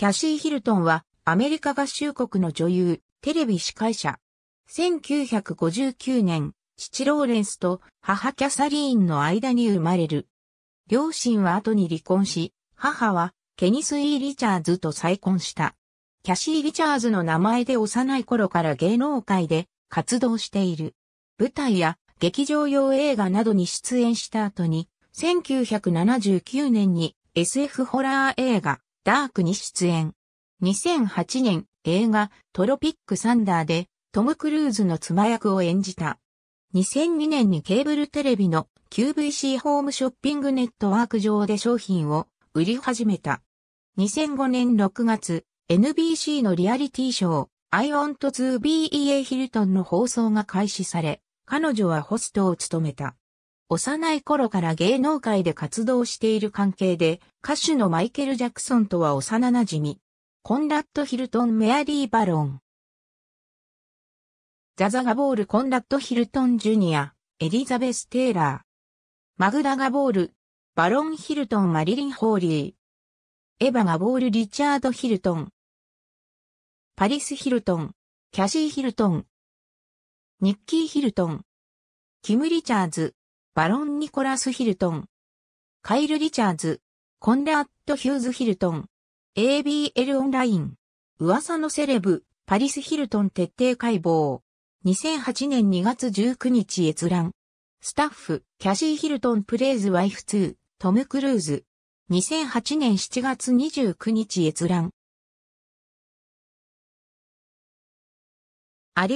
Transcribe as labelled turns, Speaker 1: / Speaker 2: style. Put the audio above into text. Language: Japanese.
Speaker 1: キャシー・ヒルトンはアメリカ合衆国の女優、テレビ司会者。
Speaker 2: 1959年、父ローレンスと母キャサリーンの間に生まれる。両親は後に離婚し、母はケニス・イー・リチャーズと再婚した。キャシー・リチャーズの名前で幼い頃から芸能界で活動している。舞台や劇場用映画などに出演した後に、1979年に SF ホラー映画、ダークに出演。2008年映画トロピックサンダーでトム・クルーズの妻役を演じた。2002年にケーブルテレビの QVC ホームショッピングネットワーク上で商品を売り始めた。2005年6月、NBC のリアリティショー、I want to be E.A. ヒルトンの放送が開始され、彼女はホストを務めた。幼い頃から芸能界で活動している関係で、歌手のマイケル・ジャクソンとは幼馴染み。コンラッド・ヒルトン・メアリー・バロン。ザザ・ガボール・コンラッド・ヒルトン・ジュニア、エリザベス・テイラー。マグダ・ガボー
Speaker 1: ル、バロン・ヒルトン・マリリン・ホーリー。エヴァ・ガボール・リチャード・ヒルトン。パリス・ヒルトン、キャシー・ヒルトン。ニッキー・ヒルトン。キム・リチャーズ、バロン・ニコラス・ヒルトン。
Speaker 2: カイル・リチャーズ。コンラッド・ヒューズ・ヒルトン。ABL オンライン。噂のセレブ、パリス・ヒルトン徹底解剖。2008年2月19日閲覧。スタッフ、キャシー・ヒルトン・プレイズ・ワイ
Speaker 1: フ2、トム・クルーズ。2008年7月29日閲覧。